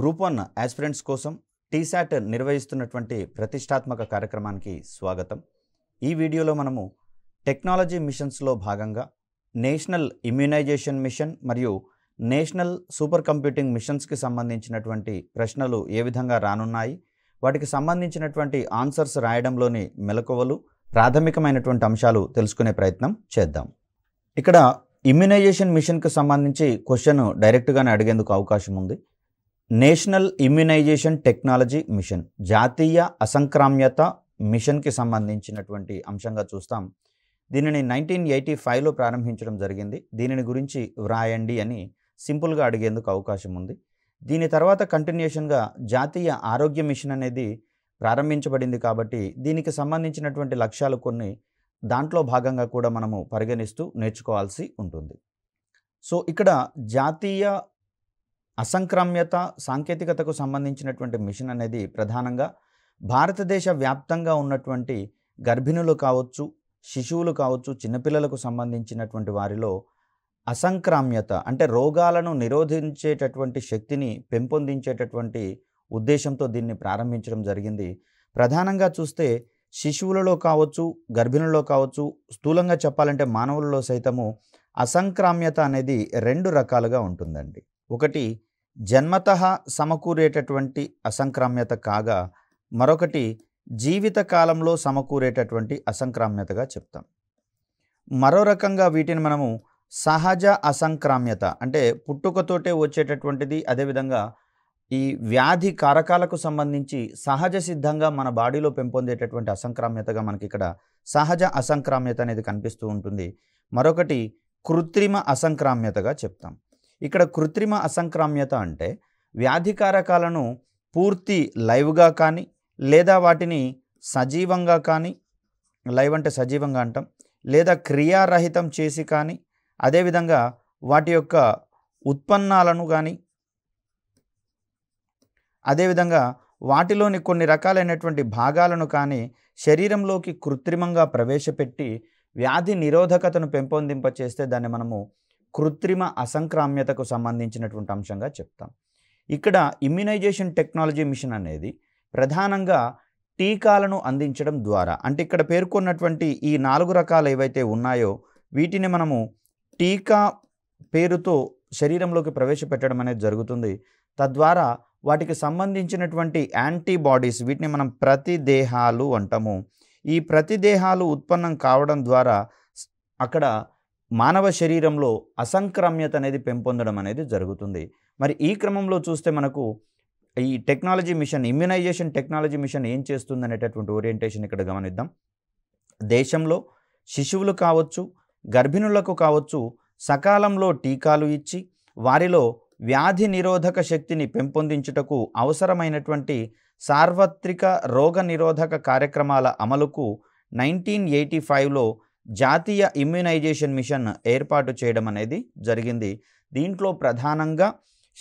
group one aspirants కోసం టీశాట్ నిర్వహిస్తున్నటువంటి ప్రతిష్టాత్మక కార్యక్రమానికి స్వాగతం ఈ వీడియోలో మనము టెక్నాలజీ మిషన్స్లో భాగంగా నేషనల్ ఇమ్యూనైజేషన్ మిషన్ మరియు నేషనల్ సూపర్ కంప్యూటింగ్ మిషన్స్కి సంబంధించినటువంటి ప్రశ్నలు ఏ విధంగా రానున్నాయి వాటికి సంబంధించినటువంటి ఆన్సర్స్ రాయడంలోని మెలకువలు ప్రాథమికమైనటువంటి అంశాలు తెలుసుకునే ప్రయత్నం చేద్దాం ఇక్కడ ఇమ్యూనైజేషన్ మిషన్కి సంబంధించి క్వశ్చన్ డైరెక్ట్గానే అడిగేందుకు అవకాశం ఉంది నేషనల్ ఇమ్యునైజేషన్ టెక్నాలజీ మిషన్ జాతీయ అసంక్రామ్యత మిషన్కి సంబంధించినటువంటి అంశంగా చూస్తాం దీనిని నైన్టీన్ ఎయిటీ ఫైవ్లో ప్రారంభించడం జరిగింది దీనిని గురించి వ్రాయండి అని సింపుల్గా అడిగేందుకు అవకాశం ఉంది దీని తర్వాత కంటిన్యూషన్గా జాతీయ ఆరోగ్య మిషన్ అనేది ప్రారంభించబడింది కాబట్టి దీనికి సంబంధించినటువంటి లక్ష్యాలు కొన్ని దాంట్లో భాగంగా కూడా మనము పరిగణిస్తూ నేర్చుకోవాల్సి ఉంటుంది సో ఇక్కడ జాతీయ అసంక్రమ్యత సాంకేతికతకు సంబంధించినటువంటి మిషన్ అనేది ప్రధానంగా భారతదేశ వ్యాప్తంగా ఉన్నటువంటి గర్భిణులు కావచ్చు శిశువులు కావచ్చు చిన్నపిల్లలకు సంబంధించినటువంటి వారిలో అసంక్రామ్యత అంటే రోగాలను నిరోధించేటటువంటి శక్తిని పెంపొందించేటటువంటి ఉద్దేశంతో దీన్ని ప్రారంభించడం జరిగింది ప్రధానంగా చూస్తే శిశువులలో కావచ్చు గర్భిణులలో కావచ్చు స్థూలంగా చెప్పాలంటే మానవులలో సైతము అసంక్రామ్యత అనేది రెండు రకాలుగా ఉంటుందండి ఒకటి జన్మత సమకూరేటటువంటి అసంక్రామ్యత కాగా మరొకటి జీవితకాలంలో సమకూరేటటువంటి అసంక్రామ్యతగా చెప్తాం మరో రకంగా వీటిని మనము సహజ అసంక్రామ్యత అంటే పుట్టుకతోటే వచ్చేటటువంటిది అదేవిధంగా ఈ వ్యాధి కారకాలకు సంబంధించి సహజ సిద్ధంగా మన బాడీలో పెంపొందేటటువంటి అసంక్రామ్యతగా మనకి ఇక్కడ సహజ అసంక్రామ్యత అనేది కనిపిస్తూ ఉంటుంది మరొకటి కృత్రిమ అసంక్రామ్యతగా చెప్తాం ఇక్కడ కృత్రిమ అసంక్రామ్యత అంటే వ్యాధికారకాలను పూర్తి లైవ్గా కానీ లేదా వాటిని సజీవంగా కానీ లైవ్ అంటే సజీవంగా అంటాం లేదా క్రియారహితం చేసి కానీ అదేవిధంగా వాటి యొక్క ఉత్పన్నాలను కానీ అదేవిధంగా వాటిలోని కొన్ని రకాలైనటువంటి భాగాలను కానీ శరీరంలోకి కృత్రిమంగా ప్రవేశపెట్టి వ్యాధి నిరోధకతను పెంపొందింపచేస్తే దాన్ని మనము కృత్రిమ అసంక్రామ్యతకు సంబంధించినటువంటి అంశంగా చెప్తాం ఇక్కడ ఇమ్యునైజేషన్ టెక్నాలజీ మిషన్ అనేది ప్రధానంగా టీకాలను అందించడం ద్వారా అంటే ఇక్కడ పేర్కొన్నటువంటి ఈ నాలుగు రకాలు ఏవైతే ఉన్నాయో వీటిని మనము టీకా పేరుతో శరీరంలోకి ప్రవేశపెట్టడం అనేది జరుగుతుంది తద్వారా వాటికి సంబంధించినటువంటి యాంటీబాడీస్ వీటిని మనం ప్రతిదేహాలు అంటాము ఈ ప్రతిదేహాలు ఉత్పన్నం కావడం ద్వారా అక్కడ మానవ శరీరంలో అసంక్రమ్యత అనేది పెంపొందడం అనేది జరుగుతుంది మరి ఈ క్రమంలో చూస్తే మనకు ఈ technology mission immunization technology mission ఏం చేస్తుంది అనేటటువంటి ఓరియంటేషన్ ఇక్కడ గమనిద్దాం దేశంలో శిశువులు కావచ్చు గర్భిణులకు కావచ్చు సకాలంలో టీకాలు ఇచ్చి వారిలో వ్యాధి నిరోధక శక్తిని పెంపొందించుటకు అవసరమైనటువంటి సార్వత్రిక రోగ నిరోధక కార్యక్రమాల అమలుకు నైన్టీన్ ఎయిటీ ఫైవ్లో జాతీయ ఇమ్యునైజేషన్ మిషన్ ఏర్పాటు చేయడం అనేది జరిగింది దీంట్లో ప్రధానంగా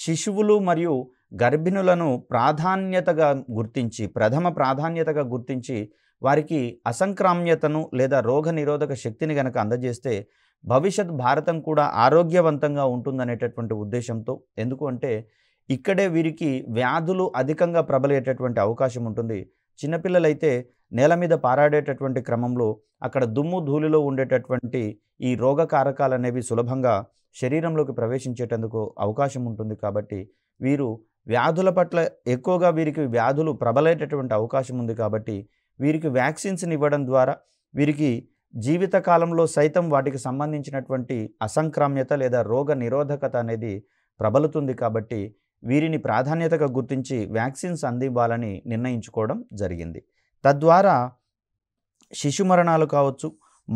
శిశువులు మరియు గర్భిణులను ప్రాధాన్యతగా గుర్తించి ప్రథమ ప్రాధాన్యతగా గుర్తించి వారికి అసంక్రామ్యతను లేదా రోగ నిరోధక శక్తిని గనక అందజేస్తే భవిష్యత్ భారతం కూడా ఆరోగ్యవంతంగా ఉంటుందనేటటువంటి ఉద్దేశంతో ఎందుకు అంటే ఇక్కడే వీరికి వ్యాధులు అధికంగా ప్రబలేటటువంటి అవకాశం ఉంటుంది చిన్నపిల్లలైతే నేల మీద పారాడేటటువంటి క్రమంలో అక్కడ దుమ్ము ధూళిలో ఉండేటటువంటి ఈ రోగకారకాలు అనేవి సులభంగా శరీరంలోకి ప్రవేశించేటందుకు అవకాశం ఉంటుంది కాబట్టి వీరు వ్యాధుల పట్ల ఎక్కువగా వీరికి వ్యాధులు ప్రబలేటటువంటి అవకాశం ఉంది కాబట్టి వీరికి వ్యాక్సిన్స్ని ఇవ్వడం ద్వారా వీరికి జీవితకాలంలో సైతం వాటికి సంబంధించినటువంటి అసంక్రామ్యత లేదా రోగ నిరోధకత అనేది ప్రబలుతుంది కాబట్టి వీరిని ప్రాధాన్యతగా గుర్తించి వ్యాక్సిన్స్ అందివ్వాలని నిర్ణయించుకోవడం జరిగింది తద్వారా శిశు మరణాలు కావచ్చు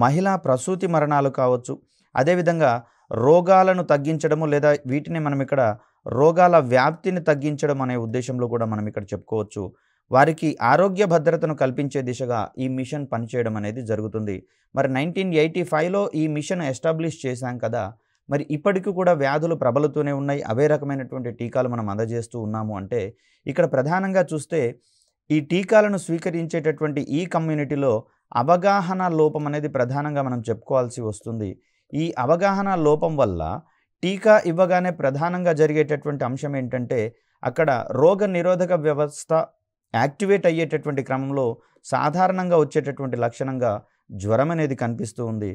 మహిళా ప్రసూతి మరణాలు కావచ్చు అదేవిధంగా రోగాలను తగ్గించడము లేదా వీటిని మనం ఇక్కడ రోగాల వ్యాప్తిని తగ్గించడం అనే ఉద్దేశంలో కూడా మనం ఇక్కడ చెప్పుకోవచ్చు వారికి ఆరోగ్య భద్రతను కల్పించే దిశగా ఈ మిషన్ పనిచేయడం అనేది జరుగుతుంది మరి నైన్టీన్ ఎయిటీ ఫైవ్లో ఈ మిషన్ ఎస్టాబ్లిష్ చేశాం కదా మరి ఇప్పటికీ కూడా వ్యాధులు ప్రబలుతూనే ఉన్నాయి అవే రకమైనటువంటి టీకాలు మనం అందజేస్తూ ఉన్నాము అంటే ఇక్కడ ప్రధానంగా చూస్తే ఈ టీకాలను స్వీకరించేటటువంటి ఈ కమ్యూనిటీలో అవగాహన లోపం అనేది ప్రధానంగా మనం చెప్పుకోవాల్సి వస్తుంది ఈ అవగాహన లోపం వల్ల టీకా ఇవ్వగానే ప్రధానంగా జరిగేటటువంటి అంశం ఏంటంటే అక్కడ రోగ నిరోధక వ్యవస్థ యాక్టివేట్ అయ్యేటటువంటి క్రమంలో సాధారణంగా వచ్చేటటువంటి లక్షణంగా జ్వరం అనేది కనిపిస్తూ ఉంది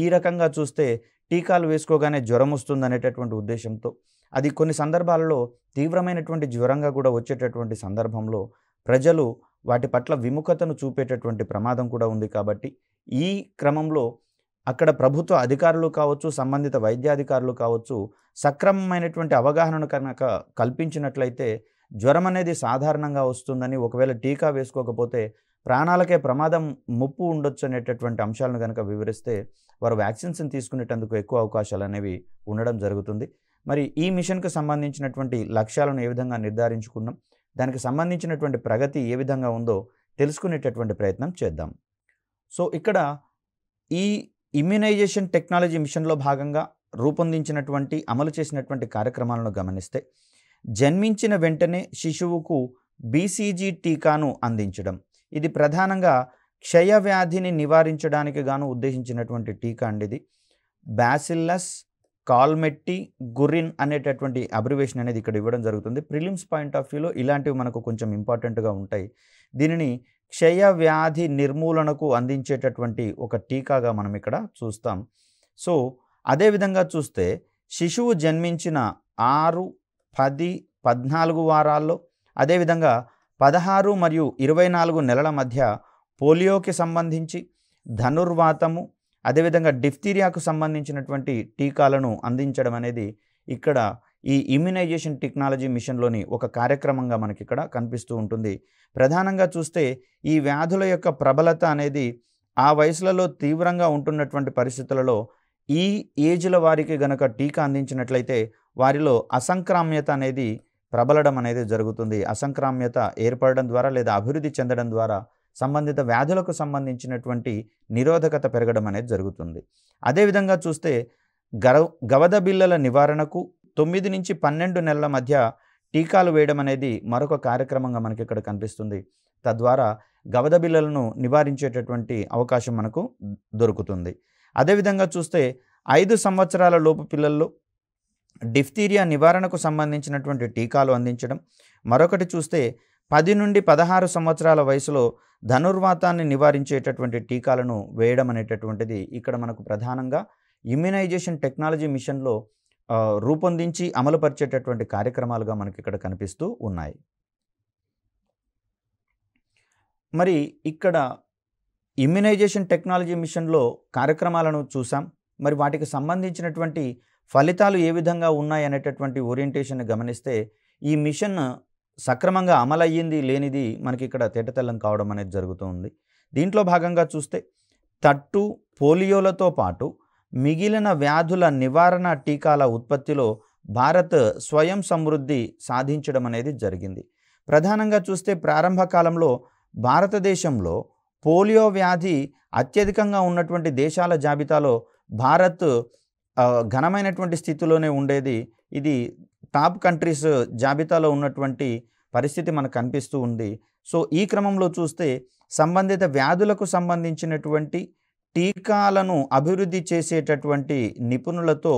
ఈ రకంగా చూస్తే టీకాలు వేసుకోగానే జ్వరం వస్తుంది అనేటటువంటి ఉద్దేశంతో అది కొన్ని సందర్భాలలో తీవ్రమైనటువంటి జ్వరంగా కూడా వచ్చేటటువంటి సందర్భంలో ప్రజలు వాటి పట్ల విముఖతను చూపేటటువంటి ప్రమాదం కూడా ఉంది కాబట్టి ఈ క్రమంలో అక్కడ ప్రభుత్వ అధికారులు కావచ్చు సంబంధిత వైద్యాధికారులు కావచ్చు సక్రమమైనటువంటి అవగాహనను కనుక కల్పించినట్లయితే జ్వరం అనేది సాధారణంగా వస్తుందని ఒకవేళ టీకా వేసుకోకపోతే ప్రాణాలకే ప్రమాదం ముప్పు ఉండొచ్చు అనేటటువంటి అంశాలను కనుక వివరిస్తే వారు వ్యాక్సిన్స్ని తీసుకునేటందుకు ఎక్కువ అవకాశాలు అనేవి ఉండడం జరుగుతుంది మరి ఈ మిషన్కు సంబంధించినటువంటి లక్ష్యాలను ఏ విధంగా నిర్ధారించుకున్నాం దానికి సంబంధించినటువంటి ప్రగతి ఏ విధంగా ఉందో తెలుసుకునేటటువంటి ప్రయత్నం చేద్దాం సో ఇక్కడ ఈ ఇమ్యునైజేషన్ టెక్నాలజీ మిషన్లో భాగంగా రూపొందించినటువంటి అమలు చేసినటువంటి కార్యక్రమాలను గమనిస్తే జన్మించిన వెంటనే శిశువుకు బీసీజీ టీకాను అందించడం ఇది ప్రధానంగా క్షయ వ్యాధిని నివారించడానికి గాను ఉద్దేశించినటువంటి టీకా అండి ఇది బ్యాసిల్లస్ కాల్మెట్టి గురిన్ అనేటటువంటి అబ్రివేషన్ అనేది ఇక్కడ ఇవ్వడం జరుగుతుంది ప్రిలిమ్స్ పాయింట్ ఆఫ్ వ్యూలో ఇలాంటివి మనకు కొంచెం ఇంపార్టెంట్గా ఉంటాయి దీనిని క్షయ వ్యాధి నిర్మూలనకు అందించేటటువంటి ఒక టీకాగా మనం ఇక్కడ చూస్తాం సో అదేవిధంగా చూస్తే శిశువు జన్మించిన ఆరు పది పద్నాలుగు వారాల్లో అదేవిధంగా పదహారు మరియు ఇరవై నాలుగు నెలల మధ్య పోలియోకి సంబంధించి ధనుర్వాతము అదేవిధంగా డిఫ్తీరియాకు సంబంధించినటువంటి టీకాలను అందించడం అనేది ఇక్కడ ఈ ఇమ్యునైజేషన్ టెక్నాలజీ మిషన్లోని ఒక కార్యక్రమంగా మనకి ఇక్కడ కనిపిస్తూ ఉంటుంది ప్రధానంగా చూస్తే ఈ వ్యాధుల యొక్క ప్రబలత అనేది ఆ వయసులలో తీవ్రంగా ఉంటున్నటువంటి పరిస్థితులలో ఈ ఏజ్ల వారికి గనక టీకా అందించినట్లయితే వారిలో అసంక్రామ్యత అనేది ప్రబలడం అనేది జరుగుతుంది అసంక్రామ్యత ఏర్పడడం ద్వారా లేదా అభివృద్ధి చెందడం ద్వారా సంబంధిత వ్యాధులకు సంబంధించినటువంటి నిరోధకత పెరగడం అనేది జరుగుతుంది అదేవిధంగా చూస్తే గర గవద బిల్లల నివారణకు తొమ్మిది నుంచి పన్నెండు నెలల మధ్య టీకాలు వేయడం అనేది మరొక కార్యక్రమంగా మనకి ఇక్కడ కనిపిస్తుంది తద్వారా గవద బిల్లలను నివారించేటటువంటి అవకాశం మనకు దొరుకుతుంది అదేవిధంగా చూస్తే ఐదు సంవత్సరాల లోపు పిల్లల్లో డిఫ్తీరియా నివారణకు సంబంధించినటువంటి టీకాలు అందించడం మరొకటి చూస్తే పది నుండి పదహారు సంవత్సరాల వయసులో ధనుర్వాతాన్ని నివారించేటటువంటి టీకాలను వేయడం అనేటటువంటిది ఇక్కడ మనకు ప్రధానంగా ఇమ్యునైజేషన్ టెక్నాలజీ మిషన్లో రూపొందించి అమలుపరిచేటటువంటి కార్యక్రమాలుగా మనకి ఇక్కడ కనిపిస్తూ ఉన్నాయి మరి ఇక్కడ ఇమ్యునైజేషన్ టెక్నాలజీ మిషన్లో కార్యక్రమాలను చూసాం మరి వాటికి సంబంధించినటువంటి ఫలితాలు ఏ విధంగా ఉన్నాయి అనేటటువంటి ఓరియంటేషన్ గమనిస్తే ఈ మిషన్ సక్రమంగా అమలయ్యింది లేనిది మనకి ఇక్కడ తేటతెల్లం కావడం అనేది జరుగుతూ ఉంది దీంట్లో భాగంగా చూస్తే తట్టు పోలియోలతో పాటు మిగిలిన వ్యాధుల నివారణ టీకాల ఉత్పత్తిలో భారత్ స్వయం సమృద్ధి సాధించడం అనేది జరిగింది ప్రధానంగా చూస్తే ప్రారంభ కాలంలో భారతదేశంలో పోలియో వ్యాధి అత్యధికంగా ఉన్నటువంటి దేశాల జాబితాలో భారత్ ఘనమైనటువంటి స్థితిలోనే ఉండేది ఇది టాప్ కంట్రీస్ జాబితాలో ఉన్నటువంటి పరిస్థితి మనకు కనిపిస్తూ ఉంది సో ఈ క్రమంలో చూస్తే సంబంధిత వ్యాధులకు సంబంధించినటువంటి టీకాలను అభివృద్ధి చేసేటటువంటి నిపుణులతో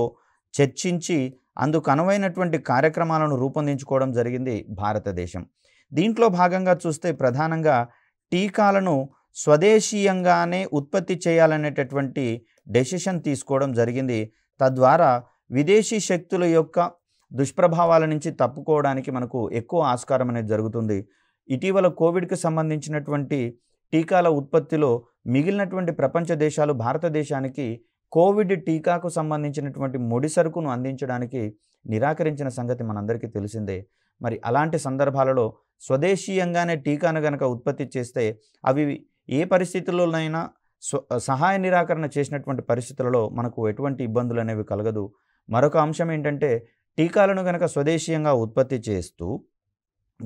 చర్చించి అందుకు అనువైనటువంటి కార్యక్రమాలను రూపొందించుకోవడం జరిగింది భారతదేశం దీంట్లో భాగంగా చూస్తే ప్రధానంగా టీకాలను స్వదేశీయంగానే ఉత్పత్తి చేయాలనేటటువంటి డెసిషన్ తీసుకోవడం జరిగింది తద్వారా విదేశీ శక్తుల యొక్క దుష్ప్రభావాల నుంచి తప్పుకోవడానికి మనకు ఎక్కువ ఆస్కారం అనేది జరుగుతుంది ఇటీవల కోవిడ్కి సంబంధించినటువంటి టీకాల ఉత్పత్తిలో మిగిలినటువంటి ప్రపంచ దేశాలు భారతదేశానికి కోవిడ్ టీకాకు సంబంధించినటువంటి ముడి సరుకును అందించడానికి నిరాకరించిన సంగతి మనందరికీ తెలిసిందే మరి అలాంటి సందర్భాలలో స్వదేశీయంగానే టీకాను గనక ఉత్పత్తి చేస్తే అవి ఏ పరిస్థితుల్లోనైనా సహాయ నిరాకరణ చేసినటువంటి పరిస్థితులలో మనకు ఎటువంటి ఇబ్బందులు అనేవి కలగదు మరొక అంశం ఏంటంటే టీకాలను కనుక స్వదేశీయంగా ఉత్పత్తి చేస్తూ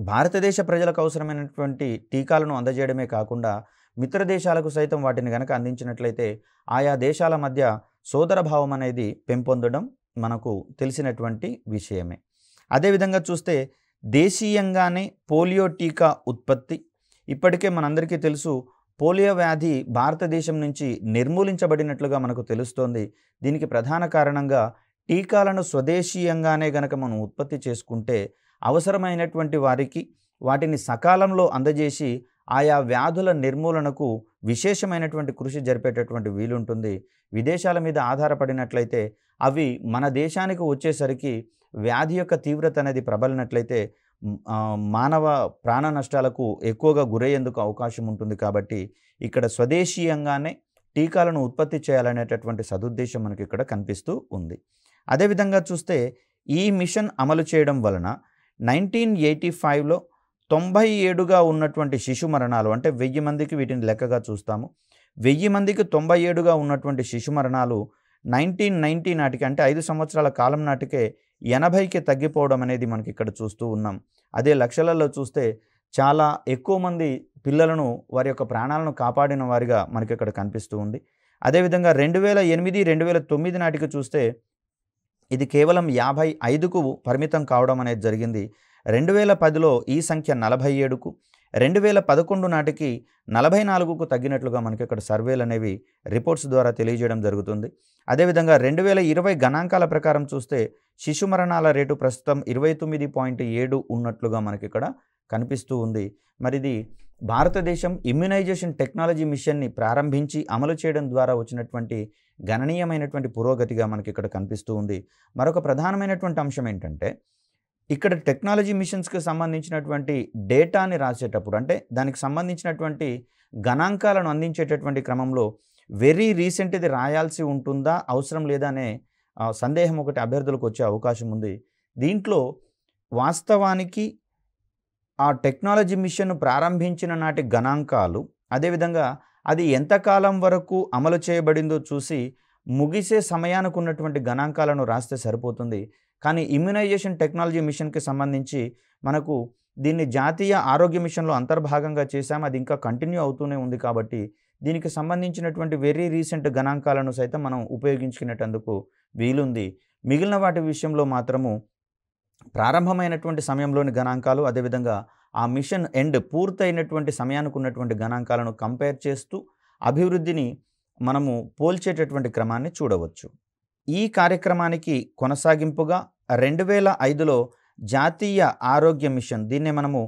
భారతదేశ ప్రజలకు అవసరమైనటువంటి టీకాలను అందజేయడమే కాకుండా మిత్ర దేశాలకు సైతం వాటిని కనుక అందించినట్లయితే ఆయా దేశాల మధ్య సోదరభావం అనేది పెంపొందడం మనకు తెలిసినటువంటి విషయమే అదేవిధంగా చూస్తే దేశీయంగానే పోలియో టీకా ఉత్పత్తి ఇప్పటికే మనందరికీ తెలుసు పోలియో వ్యాధి భారతదేశం నుంచి నిర్మూలించబడినట్లుగా మనకు తెలుస్తోంది దీనికి ప్రధాన కారణంగా టీకాలను స్వదేశీయంగానే గనక మనం ఉత్పత్తి చేసుకుంటే అవసరమైనటువంటి వారికి వాటిని సకాలంలో అందజేసి ఆయా వ్యాధుల నిర్మూలనకు విశేషమైనటువంటి కృషి జరిపేటటువంటి వీలుంటుంది విదేశాల మీద ఆధారపడినట్లయితే అవి మన దేశానికి వచ్చేసరికి వ్యాధి యొక్క తీవ్రత అనేది ప్రబలినట్లయితే మానవ ప్రాణ నష్టాలకు ఎక్కువగా గురయ్యేందుకు అవకాశం ఉంటుంది కాబట్టి ఇక్కడ స్వదేశీయంగానే టీకాలను ఉత్పత్తి చేయాలనేటటువంటి సదుద్దేశం మనకి ఇక్కడ కనిపిస్తూ ఉంది అదేవిధంగా చూస్తే ఈ మిషన్ అమలు చేయడం వలన నైన్టీన్ ఎయిటీ ఫైవ్లో తొంభై ఏడుగా ఉన్నటువంటి శిశు మరణాలు అంటే వెయ్యి మందికి వీటిని లెక్కగా చూస్తాము వెయ్యి మందికి తొంభై ఏడుగా ఉన్నటువంటి శిశు మరణాలు నైన్టీన్ నైన్టీ నాటికి అంటే ఐదు సంవత్సరాల కాలం నాటికే ఎనభైకి తగ్గిపోవడం అనేది మనకి ఇక్కడ చూస్తూ ఉన్నాం అదే లక్షలలో చూస్తే చాలా ఎక్కువ మంది పిల్లలను వారి యొక్క ప్రాణాలను కాపాడిన వారిగా మనకి ఇక్కడ కనిపిస్తూ ఉంది అదేవిధంగా రెండు వేల ఎనిమిది రెండు వేల తొమ్మిది నాటికి చూస్తే ఇది కేవలం యాభై ఐదుకు పరిమితం కావడం అనేది జరిగింది రెండు వేల పదిలో ఈ సంఖ్య నలభై ఏడుకు రెండు వేల పదకొండు నాటికి నలభై నాలుగుకు తగ్గినట్లుగా మనకి ఇక్కడ సర్వేలు అనేవి రిపోర్ట్స్ ద్వారా తెలియజేయడం జరుగుతుంది అదేవిధంగా రెండు వేల ఇరవై గణాంకాల ప్రకారం చూస్తే శిశు మరణాల రేటు ప్రస్తుతం ఇరవై తొమ్మిది పాయింట్ ఏడు ఉన్నట్లుగా మనకి ఇక్కడ కనిపిస్తూ ఉంది మరిది భారతదేశం ఇమ్యునైజేషన్ టెక్నాలజీ మిషన్ని ప్రారంభించి అమలు చేయడం ద్వారా వచ్చినటువంటి గణనీయమైనటువంటి పురోగతిగా మనకి ఇక్కడ కనిపిస్తూ ఉంది మరొక ప్రధానమైనటువంటి అంశం ఏంటంటే ఇక్కడ టెక్నాలజీ మిషన్స్కి సంబంధించినటువంటి డేటాని రాసేటప్పుడు అంటే దానికి సంబంధించినటువంటి గణాంకాలను అందించేటటువంటి క్రమంలో వెరీ రీసెంట్ ఇది రాయాల్సి ఉంటుందా అవసరం లేదనే సందేహం ఒకటి అభ్యర్థులకు వచ్చే అవకాశం ఉంది దీంట్లో వాస్తవానికి ఆ టెక్నాలజీ మిషన్ ప్రారంభించిన నాటి గణాంకాలు అదేవిధంగా అది ఎంతకాలం వరకు అమలు చేయబడిందో చూసి ముగిసే సమయానికి ఉన్నటువంటి గణాంకాలను రాస్తే సరిపోతుంది కానీ ఇమ్యునైజేషన్ టెక్నాలజీ మిషన్కి సంబంధించి మనకు దీన్ని జాతీయ ఆరోగ్య మిషన్లో అంతర్భాగంగా చేశాము అది ఇంకా కంటిన్యూ అవుతూనే ఉంది కాబట్టి దీనికి సంబంధించినటువంటి వెరీ రీసెంట్ గణాంకాలను సైతం మనం ఉపయోగించుకునేటందుకు వీలుంది మిగిలిన వాటి విషయంలో మాత్రము ప్రారంభమైనటువంటి సమయంలోని గణాంకాలు అదేవిధంగా ఆ మిషన్ ఎండ్ పూర్తయినటువంటి సమయానికి ఉన్నటువంటి గణాంకాలను కంపేర్ చేస్తూ అభివృద్ధిని మనము పోల్చేటటువంటి క్రమాన్ని చూడవచ్చు ఈ కార్యక్రమానికి కొనసాగింపుగా రెండు వేల ఐదులో జాతీయ ఆరోగ్య మిషన్ దీన్నే మనము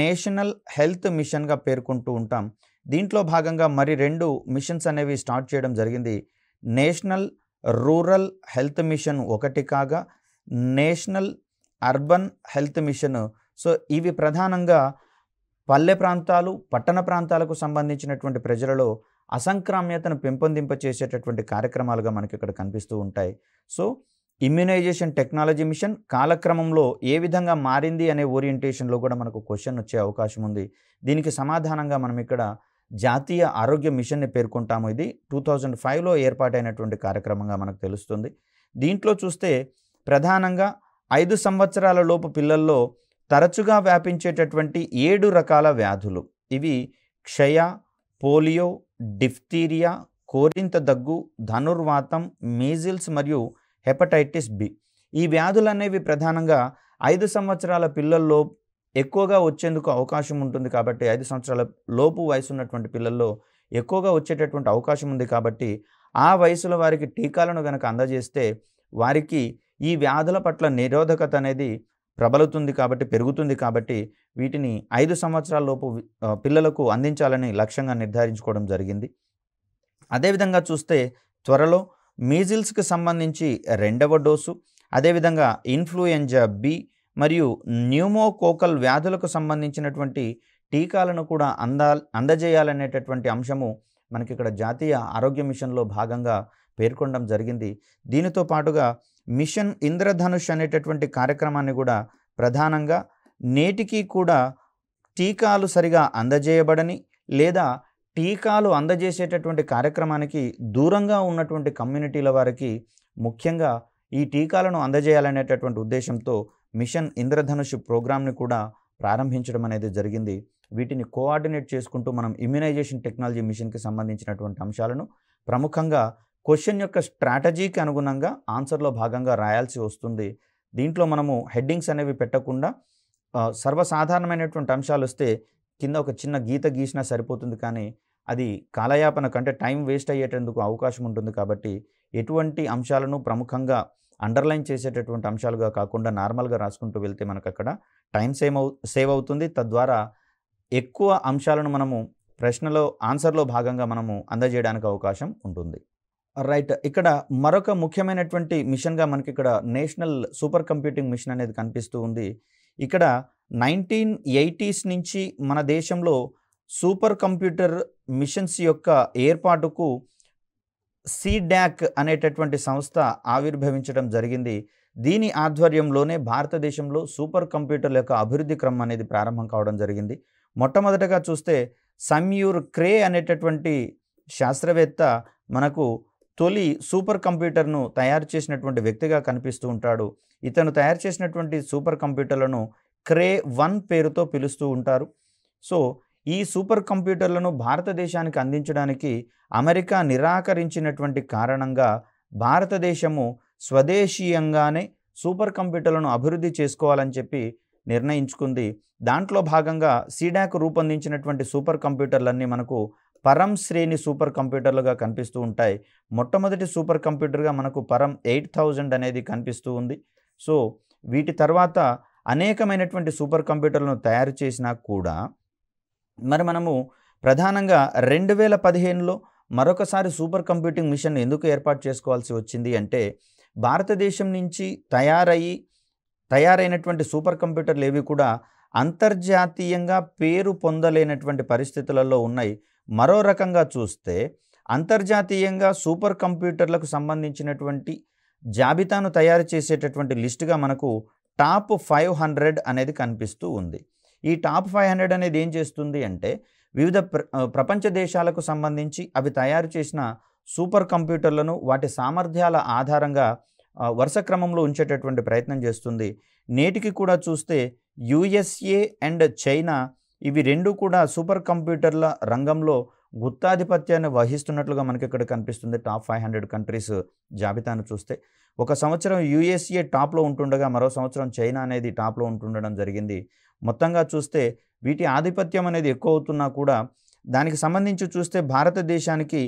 నేషనల్ హెల్త్ మిషన్గా పేర్కొంటూ ఉంటాం దీంట్లో భాగంగా మరి రెండు మిషన్స్ అనేవి స్టార్ట్ చేయడం జరిగింది నేషనల్ రూరల్ హెల్త్ మిషన్ ఒకటి కాగా national urban health mission so ఇవి ప్రధానంగా పల్లె ప్రాంతాలు పట్టణ ప్రాంతాలకు సంబంధించినటువంటి ప్రజలలో అసంక్రామ్యతను పెంపొందింప చేసేటటువంటి కార్యక్రమాలుగా మనకి ఇక్కడ కనిపిస్తూ ఉంటాయి సో ఇమ్యునైజేషన్ టెక్నాలజీ మిషన్ కాలక్రమంలో ఏ విధంగా మారింది అనే ఓరియంటేషన్లో కూడా మనకు క్వశ్చన్ వచ్చే అవకాశం ఉంది దీనికి సమాధానంగా మనం ఇక్కడ జాతీయ ఆరోగ్య మిషన్ని పేర్కొంటాము ఇది టూ థౌజండ్ ఫైవ్లో ఏర్పాటైనటువంటి కార్యక్రమంగా మనకు తెలుస్తుంది దీంట్లో చూస్తే ప్రధానంగా ఐదు సంవత్సరాల లోపు పిల్లల్లో తరచుగా వ్యాపించేటటువంటి ఏడు రకాల వ్యాధులు ఇవి క్షయ పోలియో డిఫ్తీరియా కోరింత దగ్గు ధనుర్వాతం మీజిల్స్ మరియు హెపటైటిస్ బి ఈ వ్యాధులు అనేవి ప్రధానంగా ఐదు సంవత్సరాల పిల్లల్లో ఎక్కువగా వచ్చేందుకు అవకాశం ఉంటుంది కాబట్టి ఐదు సంవత్సరాల లోపు వయసు ఉన్నటువంటి పిల్లల్లో ఎక్కువగా వచ్చేటటువంటి అవకాశం ఉంది కాబట్టి ఆ వయసులో వారికి టీకాలను కనుక అందజేస్తే వారికి ఈ వ్యాధుల పట్ల నిరోధకత అనేది ప్రబలుతుంది కాబట్టి పెరుగుతుంది కాబట్టి వీటిని ఐదు సంవత్సరాల లోపు పిల్లలకు అందించాలని లక్ష్యంగా నిర్ధారించుకోవడం జరిగింది అదేవిధంగా చూస్తే త్వరలో మీజిల్స్కి సంబంధించి రెండవ డోసు అదేవిధంగా ఇన్ఫ్లుయెంజా బి మరియు న్యూమోకోకల్ వ్యాధులకు సంబంధించినటువంటి టీకాలను కూడా అందా అందజేయాలనేటటువంటి అంశము మనకి ఇక్కడ జాతీయ ఆరోగ్య మిషన్లో భాగంగా పేర్కొనడం జరిగింది దీనితో పాటుగా మిషన్ ఇంద్రధనుష్ అనేటటువంటి కార్యక్రమాన్ని కూడా ప్రధానంగా నేటికి కూడా టీకాలు సరిగా అందజేయబడని లేదా టీకాలు అందజేసేటటువంటి కార్యక్రమానికి దూరంగా ఉన్నటువంటి కమ్యూనిటీల వారికి ముఖ్యంగా ఈ టీకాలను అందజేయాలనేటటువంటి ఉద్దేశంతో మిషన్ ఇంద్రధనుష్ ప్రోగ్రామ్ని కూడా ప్రారంభించడం అనేది జరిగింది వీటిని కోఆర్డినేట్ చేసుకుంటూ మనం ఇమ్యునైజేషన్ టెక్నాలజీ మిషన్కి సంబంధించినటువంటి అంశాలను ప్రముఖంగా క్వశ్చన్ యొక్క స్ట్రాటజీకి అనుగుణంగా ఆన్సర్లో భాగంగా రాయాల్సి వస్తుంది దీంట్లో మనము హెడ్డింగ్స్ అనేవి పెట్టకుండా సర్వసాధారణమైనటువంటి అంశాలు వస్తే కింద ఒక చిన్న గీత గీసినా సరిపోతుంది కానీ అది కాలయాపన కంటే టైం వేస్ట్ అయ్యేటందుకు అవకాశం ఉంటుంది కాబట్టి ఎటువంటి అంశాలను ప్రముఖంగా అండర్లైన్ చేసేటటువంటి అంశాలుగా కాకుండా నార్మల్గా రాసుకుంటూ వెళ్తే మనకు అక్కడ టైం సేవ్ అవు సేవ్ అవుతుంది తద్వారా ఎక్కువ అంశాలను మనము ప్రశ్నలో ఆన్సర్లో భాగంగా మనము అందజేయడానికి అవకాశం ఉంటుంది రైట్ ఇక్కడ మరొక ముఖ్యమైనటువంటి మిషన్గా మనకి ఇక్కడ నేషనల్ సూపర్ కంప్యూటింగ్ మిషన్ అనేది కనిపిస్తూ ఉంది ఇక్కడ నైన్టీన్ ఎయిటీస్ నుంచి మన దేశంలో సూపర్ కంప్యూటర్ మిషన్స్ యొక్క ఏర్పాటుకు సిడాక్ అనేటటువంటి సంస్థ ఆవిర్భవించడం జరిగింది దీని ఆధ్వర్యంలోనే భారతదేశంలో సూపర్ కంప్యూటర్ల యొక్క అభివృద్ధి క్రమం అనేది ప్రారంభం కావడం జరిగింది మొట్టమొదటగా చూస్తే సమ్యూర్ క్రే అనేటటువంటి శాస్త్రవేత్త మనకు తొలి సూపర్ కంప్యూటర్ను తయారు చేసినటువంటి వ్యక్తిగా కనిపిస్తూ ఉంటాడు ఇతను తయారు చేసినటువంటి సూపర్ కంప్యూటర్లను క్రే వన్ పేరుతో పిలుస్తూ ఉంటారు సో ఈ సూపర్ కంప్యూటర్లను భారతదేశానికి అందించడానికి అమెరికా నిరాకరించినటువంటి కారణంగా భారతదేశము స్వదేశీయంగానే సూపర్ కంప్యూటర్లను అభివృద్ధి చేసుకోవాలని చెప్పి నిర్ణయించుకుంది దాంట్లో భాగంగా సీడాక్ రూపొందించినటువంటి సూపర్ కంప్యూటర్లన్నీ మనకు పరం శ్రేణి సూపర్ కంప్యూటర్లుగా కనిపిస్తూ ఉంటాయి మొట్టమొదటి సూపర్ కంప్యూటర్గా మనకు పరం ఎయిట్ థౌజండ్ అనేది కనిపిస్తూ ఉంది సో వీటి తర్వాత అనేకమైనటువంటి సూపర్ కంప్యూటర్లను తయారు చేసినా కూడా మరి మనము ప్రధానంగా రెండు వేల పదిహేనులో మరొకసారి సూపర్ కంప్యూటింగ్ మిషన్ ఎందుకు ఏర్పాటు చేసుకోవాల్సి వచ్చింది అంటే భారతదేశం నుంచి తయారయ్యి తయారైనటువంటి సూపర్ కంప్యూటర్లు ఏవి కూడా అంతర్జాతీయంగా పేరు పొందలేనటువంటి పరిస్థితులలో ఉన్నాయి మరో రకంగా చూస్తే అంతర్జాతీయంగా సూపర్ కంప్యూటర్లకు సంబంధించినటువంటి జాబితాను తయారు చేసేటటువంటి లిస్టుగా మనకు టాప్ ఫైవ్ హండ్రెడ్ అనేది కనిపిస్తూ ఉంది ఈ టాప్ ఫైవ్ హండ్రెడ్ అనేది ఏం చేస్తుంది అంటే వివిధ ప్ర ప్రపంచ దేశాలకు సంబంధించి అవి తయారు చేసిన సూపర్ కంప్యూటర్లను వాటి సామర్థ్యాల ఆధారంగా వరుస క్రమంలో ఉంచేటటువంటి ప్రయత్నం చేస్తుంది నేటికి కూడా చూస్తే యుఎస్ఏ అండ్ చైనా ఇవి రెండు కూడా సూపర్ కంప్యూటర్ల రంగంలో గుత్తాధిపత్యాన్ని వహిస్తున్నట్లుగా మనకి ఇక్కడ కనిపిస్తుంది టాప్ ఫైవ్ హండ్రెడ్ కంట్రీస్ జాబితాను చూస్తే ఒక సంవత్సరం యుఎస్ఏ టాప్లో ఉంటుండగా మరో సంవత్సరం చైనా అనేది టాప్లో ఉంటుండడం జరిగింది మొత్తంగా చూస్తే వీటి ఆధిపత్యం అనేది ఎక్కువ అవుతున్నా కూడా దానికి సంబంధించి చూస్తే భారతదేశానికి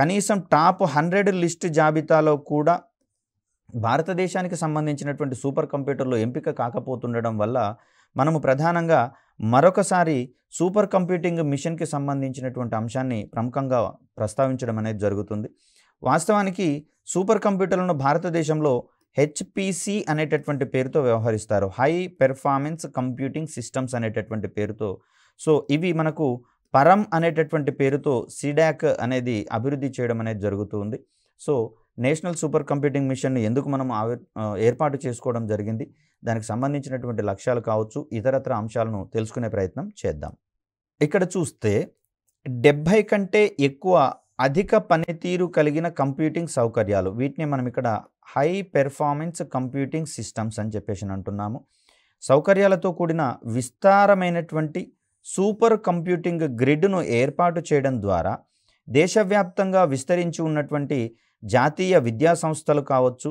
కనీసం టాప్ హండ్రెడ్ లిస్ట్ జాబితాలో కూడా భారతదేశానికి సంబంధించినటువంటి సూపర్ కంప్యూటర్లు ఎంపిక కాకపోతుండడం వల్ల మనము ప్రధానంగా మరొకసారి సూపర్ కంప్యూటింగ్ మిషన్కి సంబంధించినటువంటి అంశాన్ని ప్రముఖంగా ప్రస్తావించడం అనేది జరుగుతుంది వాస్తవానికి సూపర్ కంప్యూటర్లను భారతదేశంలో హెచ్పిసి అనేటటువంటి పేరుతో వ్యవహరిస్తారు హై పెర్ఫార్మెన్స్ కంప్యూటింగ్ సిస్టమ్స్ అనేటటువంటి పేరుతో సో ఇవి మనకు పరం అనేటటువంటి పేరుతో సిడాక్ అనేది అభివృద్ధి చేయడం అనేది జరుగుతుంది సో నేషనల్ సూపర్ కంప్యూటింగ్ మిషన్ను ఎందుకు మనం ఏర్పాటు చేసుకోవడం జరిగింది దానికి సంబంధించినటువంటి లక్ష్యాలు కావచ్చు ఇతరత్ర అంశాలను తెలుసుకునే ప్రయత్నం చేద్దాం ఇక్కడ చూస్తే డెబ్భై కంటే ఎక్కువ అధిక పనితీరు కలిగిన కంప్యూటింగ్ సౌకర్యాలు వీటిని మనం ఇక్కడ హై పెర్ఫార్మెన్స్ కంప్యూటింగ్ సిస్టమ్స్ అని చెప్పేసి అంటున్నాము సౌకర్యాలతో కూడిన విస్తారమైనటువంటి సూపర్ కంప్యూటింగ్ గ్రిడ్ను ఏర్పాటు చేయడం ద్వారా దేశవ్యాప్తంగా విస్తరించి ఉన్నటువంటి జాతీయ విద్యా సంస్థలు కావచ్చు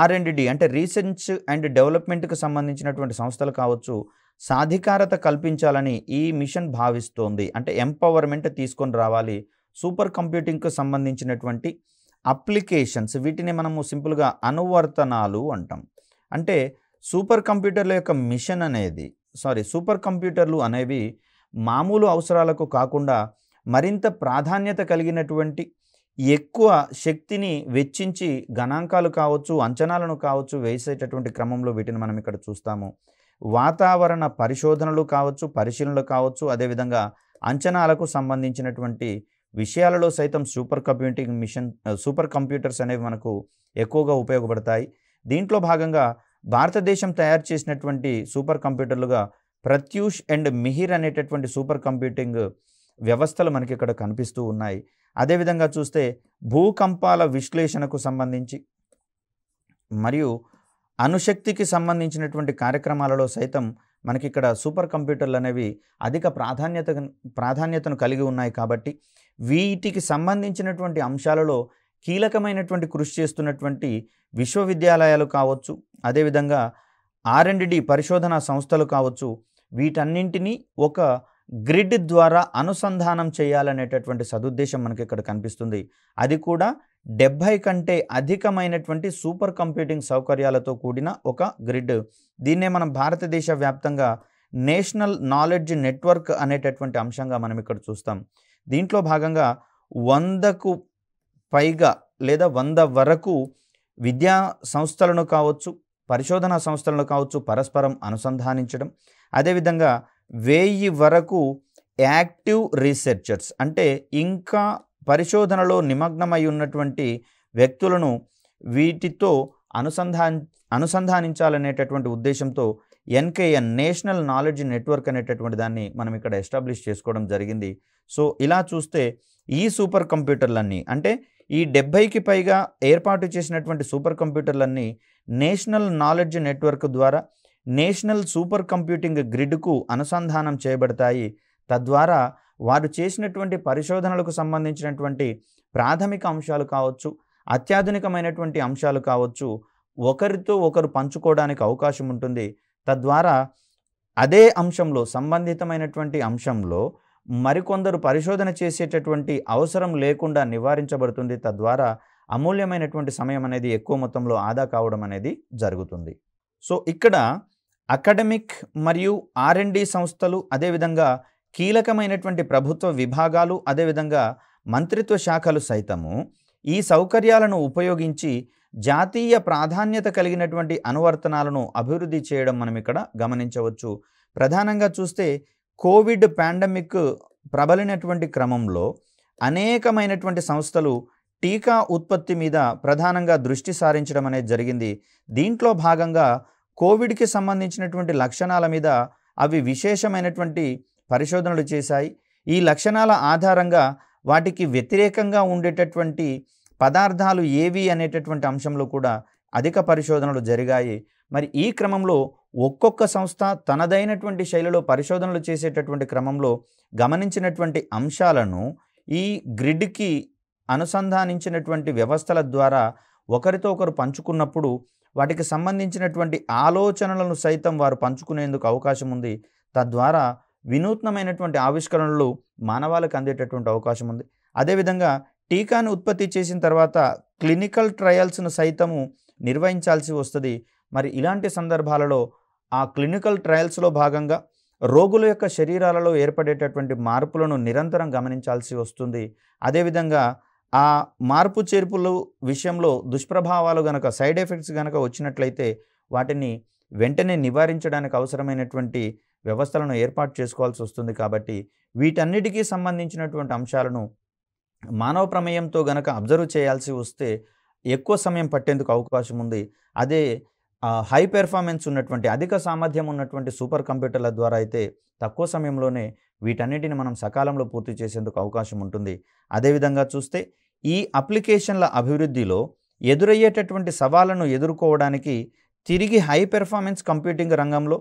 ఆర్ అండ్ డి అంటే రీసెర్చ్ అండ్ డెవలప్మెంట్కి సంబంధించినటువంటి సంస్థలు కావచ్చు సాధికారత కల్పించాలని ఈ మిషన్ భావిస్తోంది అంటే ఎంపవర్మెంట్ తీసుకొని రావాలి సూపర్ కంప్యూటింగ్కు సంబంధించినటువంటి అప్లికేషన్స్ వీటిని మనము సింపుల్గా అనువర్తనాలు అంటాం అంటే సూపర్ కంప్యూటర్ల యొక్క మిషన్ అనేది సారీ సూపర్ కంప్యూటర్లు అనేవి మామూలు అవసరాలకు కాకుండా మరింత ప్రాధాన్యత కలిగినటువంటి ఎక్కువ శక్తిని వెచ్చించి గణాంకాలు కావచ్చు అంచనాలను కావచ్చు వేసేటటువంటి క్రమంలో వీటిని మనం ఇక్కడ చూస్తాము వాతావరణ పరిశోధనలు కావచ్చు పరిశీలనలు కావచ్చు అదేవిధంగా అంచనాలకు సంబంధించినటువంటి విషయాలలో సైతం super computing mission super computers అనేవి మనకు ఎక్కువగా ఉపయోగపడతాయి దీంట్లో భాగంగా భారతదేశం తయారు చేసినటువంటి సూపర్ కంప్యూటర్లుగా ప్రత్యూష్ అండ్ మిహిర్ అనేటటువంటి సూపర్ కంప్యూటింగ్ వ్యవస్థలు మనకి ఇక్కడ కనిపిస్తూ ఉన్నాయి అదేవిధంగా చూస్తే భూకంపాల విశ్లేషణకు సంబంధించి మరియు అణుశక్తికి సంబంధించినటువంటి కార్యక్రమాలలో సైతం మనకి ఇక్కడ సూపర్ కంప్యూటర్లు అనేవి అధిక ప్రాధాన్యత ప్రాధాన్యతను కలిగి ఉన్నాయి కాబట్టి వీటికి సంబంధించినటువంటి అంశాలలో కీలకమైనటువంటి కృషి చేస్తున్నటువంటి విశ్వవిద్యాలయాలు కావచ్చు అదేవిధంగా డి పరిశోధనా సంస్థలు కావచ్చు వీటన్నింటినీ ఒక గ్రిడ్ ద్వారా అనుసంధానం చేయాలనేటటువంటి సదుద్దేశం మనకి ఇక్కడ కనిపిస్తుంది అది కూడా డెబ్బై కంటే అధికమైనటువంటి సూపర్ కంప్యూటింగ్ సౌకర్యాలతో కూడిన ఒక గ్రిడ్ దీన్నే మనం భారతదేశ వ్యాప్తంగా నేషనల్ నాలెడ్జ్ నెట్వర్క్ అనేటటువంటి అంశంగా మనం ఇక్కడ చూస్తాం దీంట్లో భాగంగా వందకు పైగా లేదా వంద వరకు విద్యా సంస్థలను కావచ్చు పరిశోధనా సంస్థలను కావచ్చు పరస్పరం అనుసంధానించడం అదేవిధంగా వెయ్యి వరకు యాక్టివ్ రీసెర్చర్స్ అంటే ఇంకా పరిశోధనలో నిమగ్నమై ఉన్నటువంటి వ్యక్తులను వీటితో అనుసంధా అనుసంధానించాలనేటటువంటి ఉద్దేశంతో ఎన్కేఎన్ నేషనల్ నాలెడ్జ్ నెట్వర్క్ అనేటటువంటి దాన్ని మనం ఇక్కడ ఎస్టాబ్లిష్ చేసుకోవడం జరిగింది సో ఇలా చూస్తే ఈ సూపర్ కంప్యూటర్లన్నీ అంటే ఈ డెబ్బైకి పైగా ఏర్పాటు చేసినటువంటి సూపర్ కంప్యూటర్లన్నీ నేషనల్ నాలెడ్జ్ నెట్వర్క్ ద్వారా నేషనల్ సూపర్ కంప్యూటింగ్ గ్రిడ్కు అనుసంధానం చేయబడతాయి తద్వారా వారు చేసినటువంటి పరిశోధనలకు సంబంధించినటువంటి ప్రాథమిక అంశాలు కావచ్చు అత్యాధునికమైనటువంటి అంశాలు కావచ్చు ఒకరితో ఒకరు పంచుకోవడానికి అవకాశం ఉంటుంది తద్వారా అదే అంశంలో సంబంధితమైనటువంటి అంశంలో మరికొందరు పరిశోధన చేసేటటువంటి అవసరం లేకుండా నివారించబడుతుంది తద్వారా అమూల్యమైనటువంటి సమయం అనేది ఎక్కువ మొత్తంలో ఆదా కావడం అనేది జరుగుతుంది సో ఇక్కడ అకాడమిక్ మరియు ఆర్ఎండి సంస్థలు అదేవిధంగా కీలకమైనటువంటి ప్రభుత్వ విభాగాలు అదేవిధంగా మంత్రిత్వ శాఖలు సైతము ఈ సౌకర్యాలను ఉపయోగించి జాతీయ ప్రాధాన్యత కలిగినటువంటి అనువర్తనాలను అభివృద్ధి చేయడం మనం ఇక్కడ గమనించవచ్చు ప్రధానంగా చూస్తే కోవిడ్ పాండమిక్ ప్రబలినటువంటి క్రమంలో అనేకమైనటువంటి సంస్థలు టీకా ఉత్పత్తి మీద ప్రధానంగా దృష్టి సారించడం అనేది జరిగింది దీంట్లో భాగంగా కోవిడ్కి సంబంధించినటువంటి లక్షణాల మీద అవి విశేషమైనటువంటి పరిశోధనలు చేశాయి ఈ లక్షణాల ఆధారంగా వాటికి వ్యతిరేకంగా ఉండేటటువంటి పదార్థాలు ఏవి అనేటటువంటి అంశంలో కూడా అధిక పరిశోధనలు జరిగాయి మరి ఈ క్రమంలో ఒక్కొక్క సంస్థ తనదైనటువంటి శైలిలో పరిశోధనలు చేసేటటువంటి క్రమంలో గమనించినటువంటి అంశాలను ఈ గ్రిడ్కి అనుసంధానించినటువంటి వ్యవస్థల ద్వారా ఒకరితో ఒకరు పంచుకున్నప్పుడు వాటికి సంబంధించినటువంటి ఆలోచనలను సైతం వారు పంచుకునేందుకు అవకాశం ఉంది తద్వారా వినూత్నమైనటువంటి ఆవిష్కరణలు మానవాళికి అందేటటువంటి అవకాశం ఉంది అదేవిధంగా టీకాను ఉత్పత్తి చేసిన తర్వాత క్లినికల్ ట్రయల్స్ను సైతము నిర్వహించాల్సి వస్తుంది మరి ఇలాంటి సందర్భాలలో ఆ క్లినికల్ ట్రయల్స్లో భాగంగా రోగుల యొక్క శరీరాలలో ఏర్పడేటటువంటి మార్పులను నిరంతరం గమనించాల్సి వస్తుంది అదేవిధంగా ఆ మార్పు చేర్పుల విషయంలో దుష్ప్రభావాలు గనక సైడ్ ఎఫెక్ట్స్ గనక వచ్చినట్లయితే వాటిని వెంటనే నివారించడానికి అవసరమైనటువంటి వ్యవస్థలను ఏర్పాటు చేసుకోవాల్సి వస్తుంది కాబట్టి వీటన్నిటికీ సంబంధించినటువంటి అంశాలను మానవ ప్రమేయంతో గనక అబ్జర్వ్ చేయాల్సి వస్తే ఎక్కువ సమయం పట్టేందుకు అవకాశం ఉంది అదే హై పెర్ఫార్మెన్స్ ఉన్నటువంటి అధిక సామర్థ్యం ఉన్నటువంటి సూపర్ కంప్యూటర్ల ద్వారా అయితే తక్కువ సమయంలోనే వీటన్నిటిని మనం సకాలంలో పూర్తి చేసేందుకు అవకాశం ఉంటుంది అదేవిధంగా చూస్తే ఈ అప్లికేషన్ల అభివృద్ధిలో ఎదురయ్యేటటువంటి సవాళ్లను ఎదుర్కోవడానికి తిరిగి హై పెర్ఫార్మెన్స్ కంప్యూటింగ్ రంగంలో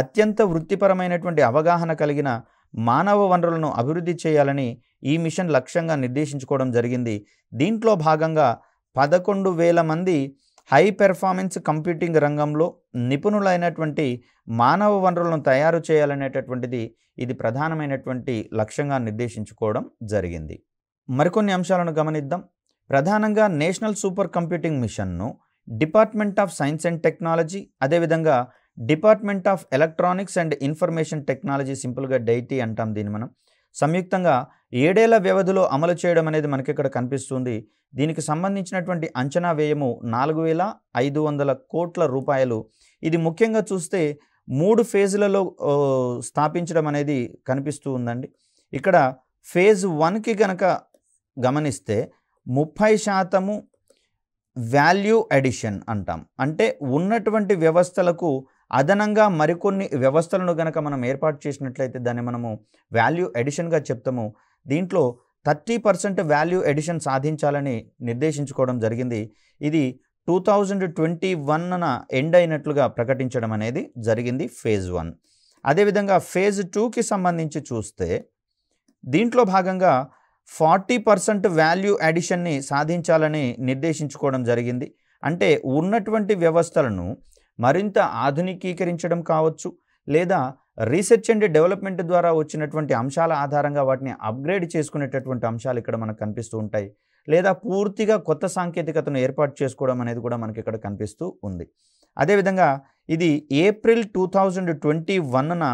అత్యంత వృత్తిపరమైనటువంటి అవగాహన కలిగిన మానవ వనరులను అభివృద్ధి చేయాలని ఈ మిషన్ లక్ష్యంగా నిర్దేశించుకోవడం జరిగింది దీంట్లో భాగంగా పదకొండు వేల మంది హై పెర్ఫార్మెన్స్ కంప్యూటింగ్ రంగంలో నిపుణులైనటువంటి మానవ వనరులను తయారు చేయాలనేటటువంటిది ఇది ప్రధానమైనటువంటి లక్ష్యంగా నిర్దేశించుకోవడం జరిగింది మరికొన్ని అంశాలను గమనిద్దాం ప్రధానంగా నేషనల్ సూపర్ కంప్యూటింగ్ మిషన్ను department of science and technology అదేవిధంగా department of electronics and information technology సింపుల్గా డైటీ అంటాం దీన్ని మనం సంయుక్తంగా ఏడేళ్ల వ్యవధిలో అమలు చేయడం అనేది మనకి ఇక్కడ కనిపిస్తుంది దీనికి సంబంధించినటువంటి అంచనా వ్యయము నాలుగు వేల ఐదు వందల కోట్ల రూపాయలు ఇది ముఖ్యంగా చూస్తే మూడు ఫేజులలో స్థాపించడం అనేది కనిపిస్తూ ఉందండి ఇక్కడ ఫేజ్ వన్కి కనుక గమనిస్తే ముప్పై శాతము వాల్యూ అడిషన్ అంటాం అంటే ఉన్నటువంటి వ్యవస్థలకు అదనంగా మరికొన్ని వ్యవస్థలను గనక మనం ఏర్పాటు చేసినట్లయితే దాన్ని మనము వాల్యూ ఎడిషన్గా చెప్తాము దీంట్లో థర్టీ పర్సెంట్ వాల్యూ ఎడిషన్ సాధించాలని నిర్దేశించుకోవడం జరిగింది ఇది టూ థౌజండ్ ట్వంటీ వన్న ఎండ్ అయినట్లుగా ప్రకటించడం అనేది జరిగింది ఫేజ్ వన్ అదేవిధంగా ఫేజ్ టూకి సంబంధించి చూస్తే దీంట్లో భాగంగా ఫార్టీ పర్సెంట్ వాల్యూ యాడిషన్ని సాధించాలని నిర్దేశించుకోవడం జరిగింది అంటే ఉన్నటువంటి వ్యవస్థలను మరింత ఆధునికీకరించడం కావచ్చు లేదా రీసెర్చ్ అండ్ డెవలప్మెంట్ ద్వారా వచ్చినటువంటి అంశాల ఆధారంగా వాటిని అప్గ్రేడ్ చేసుకునేటటువంటి అంశాలు ఇక్కడ మనకు కనిపిస్తూ ఉంటాయి లేదా పూర్తిగా కొత్త సాంకేతికతను ఏర్పాటు చేసుకోవడం అనేది కూడా మనకి ఇక్కడ కనిపిస్తూ ఉంది అదేవిధంగా ఇది ఏప్రిల్ టూ థౌజండ్ ట్వంటీ వన్న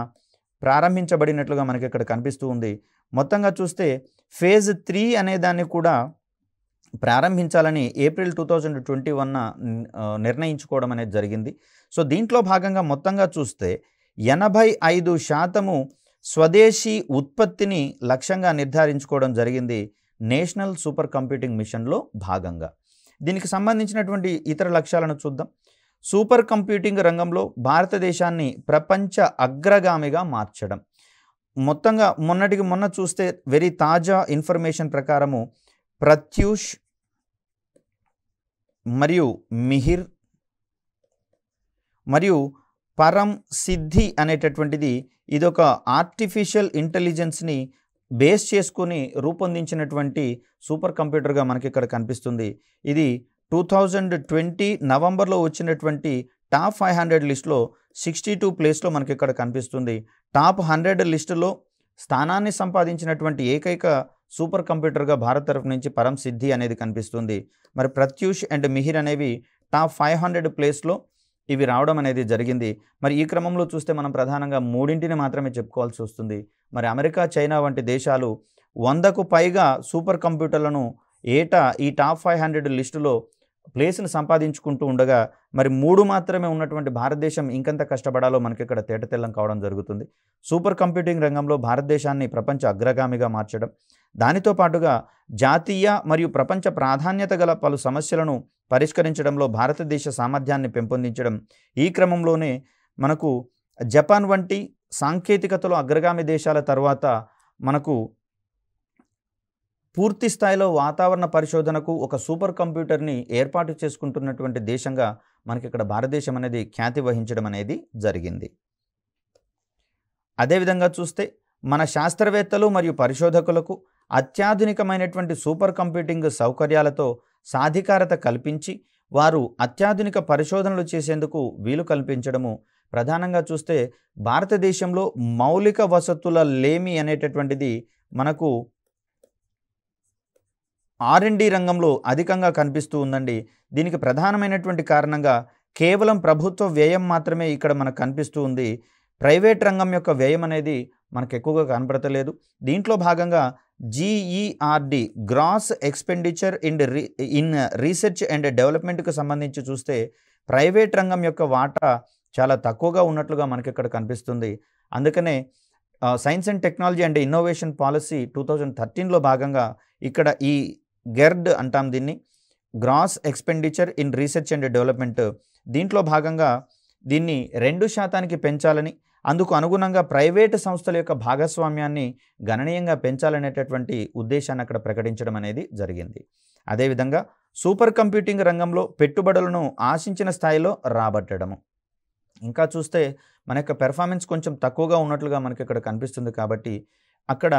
ప్రారంభించబడినట్లుగా మనకి ఇక్కడ కనిపిస్తూ ఉంది మొత్తంగా చూస్తే ఫేజ్ త్రీ అనే దాన్ని కూడా ప్రారంభించాలని ఏప్రిల్ టూ థౌజండ్ ట్వంటీ వన్న నిర్ణయించుకోవడం అనేది జరిగింది సో దీంట్లో భాగంగా మొత్తంగా చూస్తే ఎనభై ఐదు శాతము స్వదేశీ ఉత్పత్తిని లక్ష్యంగా నిర్ధారించుకోవడం జరిగింది నేషనల్ సూపర్ కంప్యూటింగ్ మిషన్లో భాగంగా దీనికి సంబంధించినటువంటి ఇతర లక్ష్యాలను చూద్దాం సూపర్ కంప్యూటింగ్ రంగంలో భారతదేశాన్ని ప్రపంచ అగ్రగామిగా మార్చడం మొత్తంగా మొన్నటికి మొన్న చూస్తే వెరీ తాజా ఇన్ఫర్మేషన్ ప్రకారము ప్రత్యూష్ మరియు మిహిర్ మరియు పరం సిద్ధి అనేటటువంటిది ఇదొక ఆర్టిఫిషియల్ ఇంటెలిజెన్స్ని బేస్ చేసుకుని రూపొందించినటువంటి సూపర్ కంప్యూటర్గా మనకి ఇక్కడ కనిపిస్తుంది ఇది టూ థౌజండ్ ట్వంటీ నవంబర్లో వచ్చినటువంటి టాప్ ఫైవ్ హండ్రెడ్ లిస్టులో సిక్స్టీ టూ ప్లేస్లో మనకి ఇక్కడ కనిపిస్తుంది టాప్ హండ్రెడ్ లిస్టులో స్థానాన్ని సంపాదించినటువంటి ఏకైక సూపర్ కంప్యూటర్గా భారత్ తరఫు నుంచి పరం సిద్ధి అనేది కనిపిస్తుంది మరి ప్రత్యూష్ అండ్ మిహిర్ అనేవి టాప్ ఫైవ్ హండ్రెడ్ ప్లేస్లో ఇవి రావడం అనేది జరిగింది మరి ఈ క్రమంలో చూస్తే మనం ప్రధానంగా మూడింటిని మాత్రమే చెప్పుకోవాల్సి వస్తుంది మరి అమెరికా చైనా వంటి దేశాలు వందకు పైగా సూపర్ కంప్యూటర్లను ఏటా ఈ టాప్ ఫైవ్ హండ్రెడ్ లిస్టులో ప్లేస్ని సంపాదించుకుంటూ ఉండగా మరి మూడు మాత్రమే ఉన్నటువంటి భారతదేశం ఇంకంత కష్టపడాలో మనకి ఇక్కడ తేటతెల్లం కావడం జరుగుతుంది సూపర్ కంప్యూటింగ్ రంగంలో భారతదేశాన్ని ప్రపంచ అగ్రగామిగా మార్చడం దానితో పాటుగా జాతీయ మరియు ప్రపంచ ప్రాధాన్యత గల పలు సమస్యలను పరిష్కరించడంలో భారతదేశ సామర్థ్యాన్ని పెంపొందించడం ఈ క్రమంలోనే మనకు జపాన్ వంటి సాంకేతికతలో అగ్రగామి దేశాల తర్వాత మనకు పూర్తి స్థాయిలో వాతావరణ పరిశోధనకు ఒక సూపర్ కంప్యూటర్ని ఏర్పాటు చేసుకుంటున్నటువంటి దేశంగా మనకి ఇక్కడ భారతదేశం అనేది ఖ్యాతి వహించడం అనేది జరిగింది అదేవిధంగా చూస్తే మన శాస్త్రవేత్తలు మరియు పరిశోధకులకు అత్యాధునికమైనటువంటి సూపర్ కంప్యూటింగ్ సౌకర్యాలతో సాధికారత కల్పించి వారు అత్యాధునిక పరిశోధనలు చేసేందుకు వీలు కల్పించడము ప్రధానంగా చూస్తే భారతదేశంలో మౌలిక వసతుల లేమి అనేటటువంటిది మనకు ఆర్ఎండి రంగంలో అధికంగా కనిపిస్తూ ఉందండి దీనికి ప్రధానమైనటువంటి కారణంగా కేవలం ప్రభుత్వ వ్యయం మాత్రమే ఇక్కడ మనకు కనిపిస్తూ ఉంది ప్రైవేట్ రంగం యొక్క వ్యయం అనేది మనకు ఎక్కువగా కనపడతలేదు దీంట్లో భాగంగా GERD gross expenditure in re in research and డెవలప్మెంట్కు సంబంధించి చూస్తే ప్రైవేట్ రంగం యొక్క వాటా చాలా తక్కువగా ఉన్నట్లుగా మనకి ఇక్కడ కనిపిస్తుంది అందుకనే science and technology and innovation policy two thousand థర్టీన్లో భాగంగా ఇక్కడ ఈ గెర్డ్ అంటాం దీన్ని gross expenditure in research and development దీంట్లో భాగంగా దీన్ని రెండు శాతానికి పెంచాలని అందుకు అనుగుణంగా ప్రైవేటు సంస్థల యొక్క భాగస్వామ్యాన్ని గణనీయంగా పెంచాలనేటటువంటి ఉద్దేశాన్ని అక్కడ ప్రకటించడం అనేది జరిగింది అదేవిధంగా సూపర్ కంప్యూటింగ్ రంగంలో పెట్టుబడులను ఆశించిన స్థాయిలో రాబట్టడము ఇంకా చూస్తే మన యొక్క పెర్ఫార్మెన్స్ కొంచెం తక్కువగా ఉన్నట్లుగా మనకి ఇక్కడ కనిపిస్తుంది కాబట్టి అక్కడ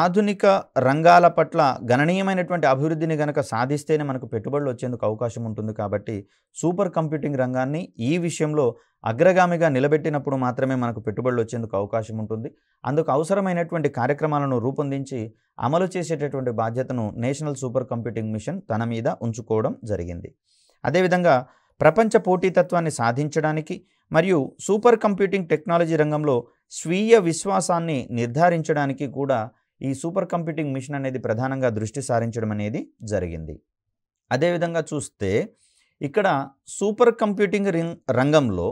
ఆధునిక రంగాల పట్ల గణనీయమైనటువంటి అభివృద్ధిని గనక సాధిస్తేనే మనకు పెట్టుబడులు వచ్చేందుకు అవకాశం ఉంటుంది కాబట్టి సూపర్ కంప్యూటింగ్ రంగాన్ని ఈ విషయంలో అగ్రగామిగా నిలబెట్టినప్పుడు మాత్రమే మనకు పెట్టుబడులు వచ్చేందుకు అవకాశం ఉంటుంది అందుకు అవసరమైనటువంటి కార్యక్రమాలను రూపొందించి అమలు చేసేటటువంటి బాధ్యతను నేషనల్ సూపర్ కంప్యూటింగ్ మిషన్ తన మీద ఉంచుకోవడం జరిగింది అదేవిధంగా ప్రపంచ పోటీతత్వాన్ని సాధించడానికి మరియు సూపర్ కంప్యూటింగ్ టెక్నాలజీ రంగంలో స్వీయ విశ్వాసాన్ని నిర్ధారించడానికి కూడా ఈ సూపర్ కంప్యూటింగ్ మిషన్ అనేది ప్రధానంగా దృష్టి సారించడం అనేది జరిగింది అదేవిధంగా చూస్తే ఇక్కడ సూపర్ కంప్యూటింగ్ రంగంలో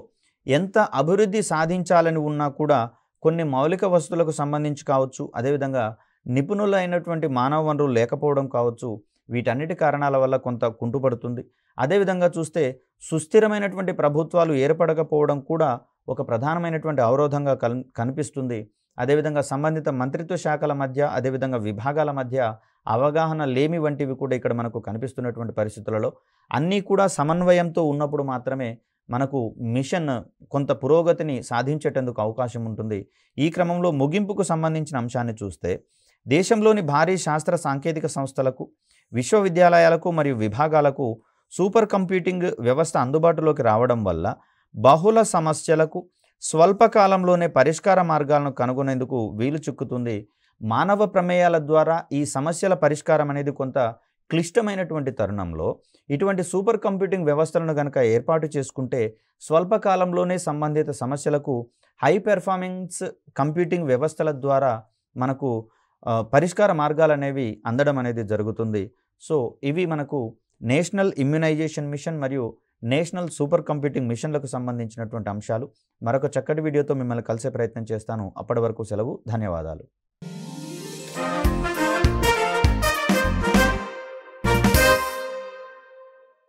ఎంత అభివృద్ధి సాధించాలని ఉన్నా కూడా కొన్ని మౌలిక వసతులకు సంబంధించి కావచ్చు అదేవిధంగా నిపుణులైనటువంటి మానవ వనరులు లేకపోవడం కావచ్చు వీటన్నిటి కారణాల వల్ల కొంత కుంటుపడుతుంది అదేవిధంగా చూస్తే సుస్థిరమైనటువంటి ప్రభుత్వాలు ఏర్పడకపోవడం కూడా ఒక ప్రధానమైనటువంటి అవరోధంగా కనిపిస్తుంది అదేవిధంగా సంబంధిత మంత్రిత్వ శాఖల మధ్య అదేవిధంగా విభాగాల మధ్య అవగాహన లేమి వంటివి కూడా ఇక్కడ మనకు కనిపిస్తున్నటువంటి పరిస్థితులలో అన్నీ కూడా సమన్వయంతో ఉన్నప్పుడు మాత్రమే మనకు మిషన్ కొంత పురోగతిని సాధించేటందుకు అవకాశం ఉంటుంది ఈ క్రమంలో ముగింపుకు సంబంధించిన అంశాన్ని చూస్తే దేశంలోని భారీ శాస్త్ర సాంకేతిక సంస్థలకు విశ్వవిద్యాలయాలకు మరియు విభాగాలకు సూపర్ కంప్యూటింగ్ వ్యవస్థ అందుబాటులోకి రావడం వల్ల బహుళ సమస్యలకు స్వల్పకాలంలోనే పరిష్కార మార్గాలను కనుగొనేందుకు వీలు చిక్కుతుంది మానవ ప్రమేయాల ద్వారా ఈ సమస్యల పరిష్కారం అనేది కొంత క్లిష్టమైనటువంటి తరుణంలో ఇటువంటి సూపర్ కంప్యూటింగ్ వ్యవస్థలను కనుక ఏర్పాటు చేసుకుంటే స్వల్పకాలంలోనే సంబంధిత సమస్యలకు హై పెర్ఫార్మెన్స్ కంప్యూటింగ్ వ్యవస్థల ద్వారా మనకు పరిష్కార మార్గాలు అనేవి అందడం అనేది జరుగుతుంది సో ఇవి మనకు నేషనల్ ఇమ్యునైజేషన్ మిషన్ మరియు నేషనల్ సూపర్ కంప్యూటింగ్ మిషన్లకు సంబంధించినటువంటి అంశాలు మరొక చక్కటి వీడియోతో మిమ్మల్ని కలిసే ప్రయత్నం చేస్తాను అప్పటి వరకు సెలవు ధన్యవాదాలు